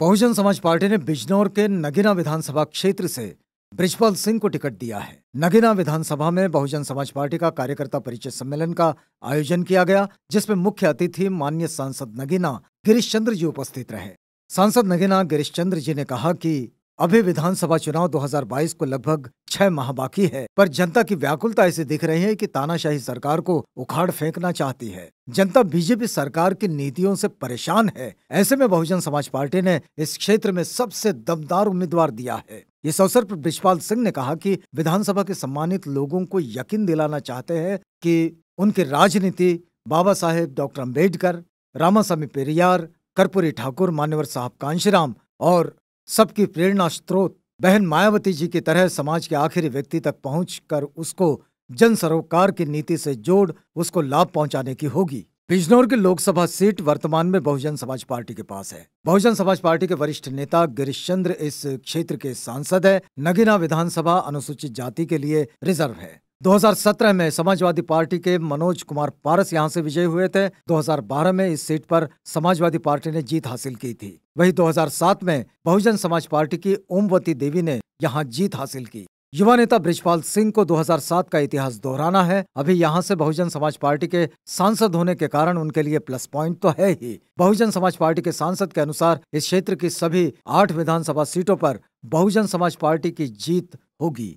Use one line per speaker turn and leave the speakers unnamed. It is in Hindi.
बहुजन समाज पार्टी ने बिजनौर के नगिना विधानसभा क्षेत्र से ब्रिजपाल सिंह को टिकट दिया है नगिना विधानसभा में बहुजन समाज पार्टी का कार्यकर्ता परिचय सम्मेलन का आयोजन किया गया जिसमें मुख्य अतिथि माननीय सांसद नगिना गिरीश चंद्र जी उपस्थित रहे सांसद नगिना गिरीश चंद्र जी ने कहा कि अभी विधानसभा चुनाव 2022 को लगभग छह माह बाकी है पर जनता की व्याकुलता ऐसे दिख रही है कि तानाशाही सरकार को उखाड़ फेंकना चाहती है जनता बीजेपी सरकार की नीतियों से परेशान है ऐसे में बहुजन समाज पार्टी ने इस क्षेत्र में सबसे दमदार उम्मीदवार दिया है इस अवसर पर ब्रिजपाल सिंह ने कहा कि विधानसभा के सम्मानित लोगों को यकीन दिलाना चाहते हैं कि उनकी राजनीति बाबा साहेब डॉक्टर अम्बेडकर रामास्वामी पेरियार कर्पूरी ठाकुर मान्यवर साहब कांशीराम और सबकी प्रेरणा स्रोत बहन मायावती जी की तरह समाज के आखिरी व्यक्ति तक पहुँच कर उसको जन सरोकार की नीति से जोड़ उसको लाभ पहुंचाने की होगी बिजनौर की लोकसभा सीट वर्तमान में बहुजन समाज पार्टी के पास है बहुजन समाज पार्टी के वरिष्ठ नेता गिरीश चंद्र इस क्षेत्र के सांसद है नगीना विधानसभा अनुसूचित जाति के लिए रिजर्व है 2017 में समाजवादी पार्टी के मनोज कुमार पारस यहां से विजयी हुए थे 2012 में इस सीट पर समाजवादी पार्टी ने जीत हासिल की थी वही 2007 में बहुजन समाज पार्टी की ओमवती देवी ने यहां जीत हासिल की युवा नेता ब्रिजपाल सिंह को 2007 का इतिहास दोहराना है अभी यहाँ से बहुजन समाज पार्टी के सांसद होने के कारण उनके लिए प्लस पॉइंट तो है ही बहुजन समाज पार्टी के सांसद के अनुसार इस क्षेत्र की सभी आठ विधानसभा सीटों पर बहुजन समाज पार्टी की जीत होगी